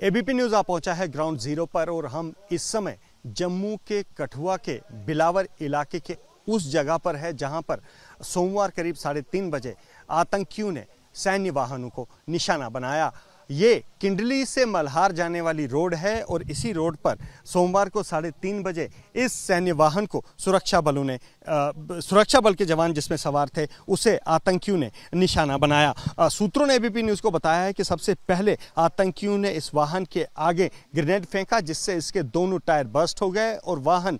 ABP news आ पहुंचा है ground zero पर और हम इस समय जम्मू के कठुआ के बिलावर इलाके के उस जगह पर है जहां पर सोमवार करीब साढ़े तीन बजे आतंकियों ने सैन्य वाहनों को निशाना बनाया ये किंडली से मल्हार जाने वाली रोड है और इसी रोड पर सोमवार को साढ़े तीन बजे इस सैन्य वाहन को सुरक्षा बलों ने सुरक्षा बल के जवान जिसमें सवार थे उसे आतंकियों ने निशाना बनाया आ, सूत्रों ने एबीपी न्यूज़ को बताया है कि सबसे पहले आतंकियों ने इस वाहन के आगे ग्रेनेड फेंका जिससे इसके दोनों टायर बस्ट हो गए और वाहन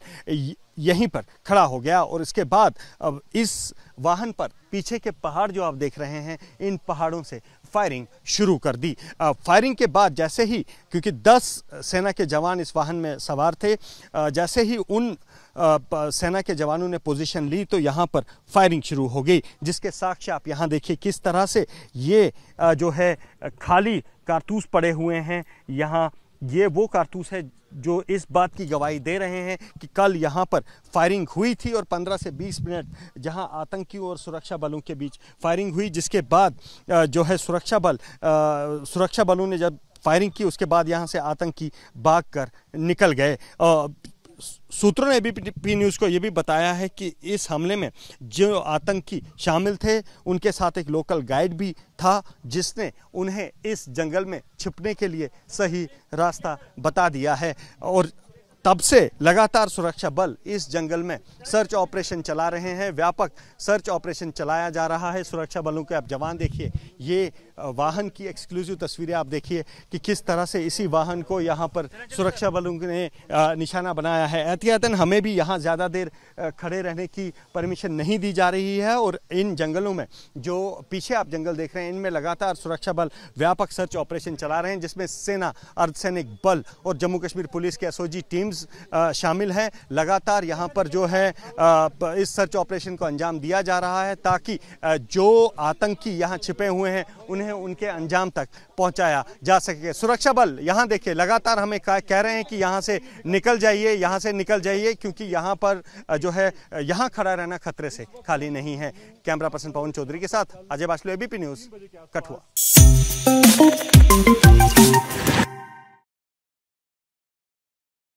यहीं पर खड़ा हो गया और इसके बाद अब इस वाहन पर पीछे के पहाड़ जो आप देख रहे हैं इन पहाड़ों से फायरिंग शुरू कर दी फायरिंग लैंडिंग के बाद जैसे ही क्योंकि 10 सेना के जवान इस वाहन में सवार थे जैसे ही उन सेना के जवानों ने पोजीशन ली तो यहाँ पर फायरिंग शुरू हो गई जिसके साक्ष्य आप यहाँ देखिए किस तरह से ये जो है खाली कारतूस पड़े हुए हैं यहाँ ये वो कारतूस है जो इस बात की गवाही दे रहे हैं कि कल यहाँ पर फायरिंग हुई थी और 15 से 20 मिनट जहाँ आतंकियों और सुरक्षा बलों के बीच फायरिंग हुई जिसके बाद जो है सुरक्षा बल सुरक्षा बलों ने जब फायरिंग की उसके बाद यहाँ से आतंकी भाग कर निकल गए सूत्रों ने पी न्यूज़ को यह भी बताया है कि इस हमले में जो आतंकी शामिल थे उनके साथ एक लोकल गाइड भी था जिसने उन्हें इस जंगल में छिपने के लिए सही रास्ता बता दिया है और तब से लगातार सुरक्षा बल इस जंगल में सर्च ऑपरेशन चला रहे हैं व्यापक सर्च ऑपरेशन चलाया जा रहा है सुरक्षा बलों के आप जवान देखिए ये वाहन की एक्सक्लूसिव तस्वीरें आप देखिए कि किस तरह से इसी वाहन को यहाँ पर सुरक्षा बलों ने निशाना बनाया है एहतियातन हमें भी यहाँ ज़्यादा देर खड़े रहने की परमिशन नहीं दी जा रही है और इन जंगलों में जो पीछे आप जंगल देख रहे हैं इनमें लगातार सुरक्षा बल व्यापक सर्च ऑपरेशन चला रहे हैं जिसमें सेना अर्धसैनिक बल और जम्मू कश्मीर पुलिस के एसओजी टीम टीम्स शामिल हैं लगातार यहाँ पर जो है इस सर्च ऑपरेशन को अंजाम दिया जा रहा है ताकि जो आतंकी यहाँ छिपे हुए हैं उन्हें उनके अंजाम तक पहुँचाया जा सके सुरक्षा बल यहाँ देखिए लगातार हमें कह रहे हैं कि यहाँ से निकल जाइए यहाँ से निकल जाइए क्योंकि यहाँ पर जो है यहाँ खड़ा रहना खतरे से खाली नहीं है कैमरा पर्सन पवन चौधरी के साथ अजय बासलू एबीपी न्यूज़ कठुआ